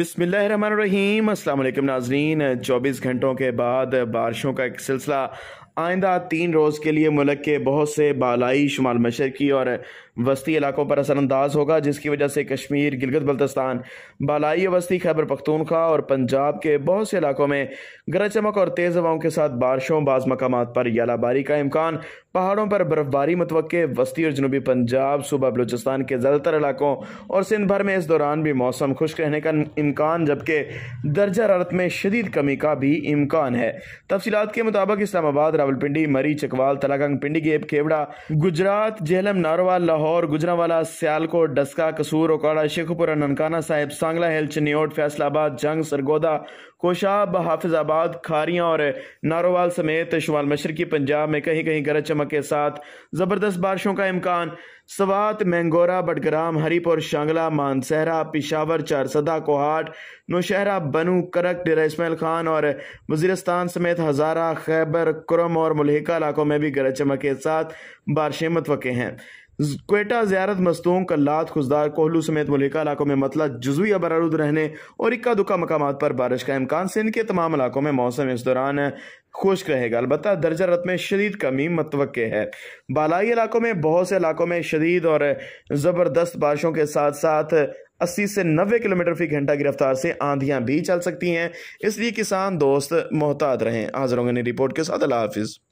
अस्सलाम वालेकुम नाजरीन चौबीस घंटों के बाद बारिशों का एक सिलसिला आइंदा तीन रोज़ के लिए मुल्क के बहुत से बालाई शुमाल मशरकी और वस्ती इलाकों पर असरानंदाज होगा जिसकी वजह से कश्मीर गिलगित बल्तिस्तान बालाई वस्ती खैबर पख्तूनख्वा और पंजाब के बहुत से इलाकों में गरज चमक और तेज़ हवाओं के साथ बारिशों बाज़ मकाम पर यालाबारी का इम्कान पहाड़ों पर बर्फबारी मतव वस्ती और जनूबी पंजाब सूबा बलूचिस्तान के ज़्यादातर इलाकों और सिंध भर में इस दौरान भी मौसम खुश्क रहने का इम्कान जबकि दर्जा रत में शदीद कमी का भी इम्कान है तफसीत के मुताबिक इस्लामाबाद रावलपिंडी मरी चकवाल तलाकंग पिंडी गेब केवड़ा गुजरात जहलम नारोवाल लाहौर गुजरावाला सियालकोट डस्का कसूर ओकाड़ा शेखपुरा ननकाना साहिब सांगला हिल चनियोट फैसलाबाद जंग सरगोदा कोशाब हाफिजाबाद खारियाँ और नारोवाल समेत शुमाल मशरकी पंजाब में कहीं कहीं गरज चमक के साथ ज़बरदस्त बारिशों का इम्कान सवात मैंगोरा बटग्राम हरीपुर शांगला मानसहरा पिशावर चारसदा कोहाट नौशहरा बनू करक डेरा इसमाइल खान और वजीरस्तान समेत हज़ारा खैबर क्रम और मुलहिका इलाकों में भी गरज चमक के साथ बारिशें मतवक़ हैं क्वेटा ज्यारत मस्तूम कल्लात खुशदार कोहलू समेत मलिका इलाकों में मतला जजवी या बरारूद रहने और इक्का दुक्का मकाम पर बारिश का इम्कान सिंध के तमाम इलाकों में मौसम इस दौरान खुश्क रहेगा अलबत् दर्जा रत में शदीद कमी मतव है बालाई इलाकों में बहुत से इलाकों में शदीद और ज़बरदस्त बारिशों के साथ साथ 80 से 90 किलोमीटर फी घंटा की रफ्तार से आंधियां भी चल सकती हैं इसलिए किसान दोस्त मोहतात रहें हाजिर होंगे रिपोर्ट के साथ अला हाफिज़